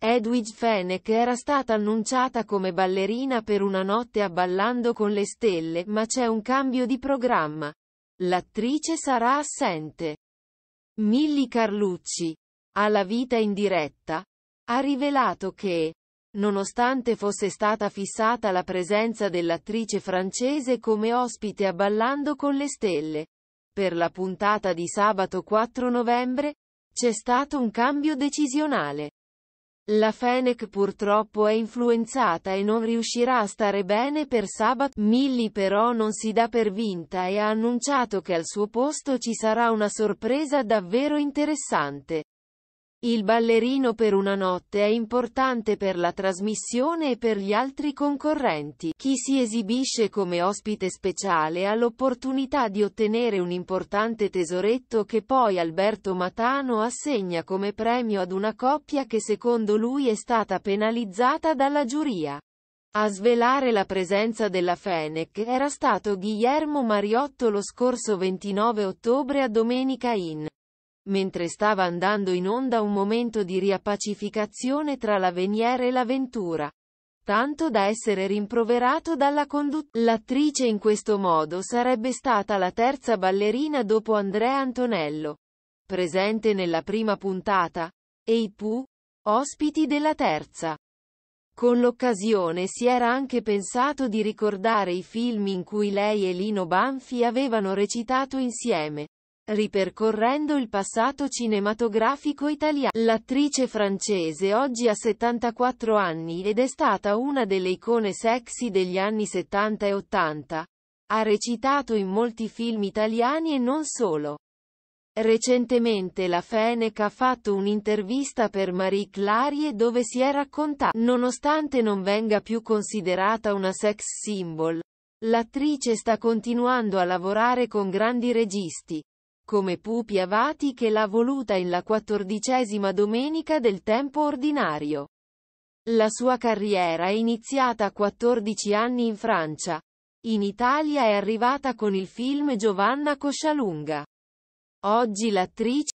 Edwidge Fenech era stata annunciata come ballerina per una notte a Ballando con le stelle, ma c'è un cambio di programma. L'attrice sarà assente. Milly Carlucci, alla vita in diretta, ha rivelato che, nonostante fosse stata fissata la presenza dell'attrice francese come ospite a Ballando con le stelle, per la puntata di sabato 4 novembre, c'è stato un cambio decisionale. La Fenech purtroppo è influenzata e non riuscirà a stare bene per sabato. Millie però non si dà per vinta e ha annunciato che al suo posto ci sarà una sorpresa davvero interessante. Il ballerino per una notte è importante per la trasmissione e per gli altri concorrenti. Chi si esibisce come ospite speciale ha l'opportunità di ottenere un importante tesoretto che poi Alberto Matano assegna come premio ad una coppia che secondo lui è stata penalizzata dalla giuria. A svelare la presenza della Fenec era stato Guillermo Mariotto lo scorso 29 ottobre a Domenica in mentre stava andando in onda un momento di riappacificazione tra la l'avvenire e l'avventura. Tanto da essere rimproverato dalla conduttrice. L'attrice in questo modo sarebbe stata la terza ballerina dopo Andrea Antonello, presente nella prima puntata, e i Pooh, ospiti della terza. Con l'occasione si era anche pensato di ricordare i film in cui lei e Lino Banfi avevano recitato insieme. Ripercorrendo il passato cinematografico italiano, l'attrice francese oggi ha 74 anni ed è stata una delle icone sexy degli anni 70 e 80. Ha recitato in molti film italiani e non solo. Recentemente la Fenech ha fatto un'intervista per Marie Clarie dove si è raccontata, nonostante non venga più considerata una sex symbol, l'attrice sta continuando a lavorare con grandi registi come Pupi Avati che l'ha voluta in la quattordicesima domenica del tempo ordinario. La sua carriera è iniziata a 14 anni in Francia. In Italia è arrivata con il film Giovanna Coscialunga. Oggi l'attrice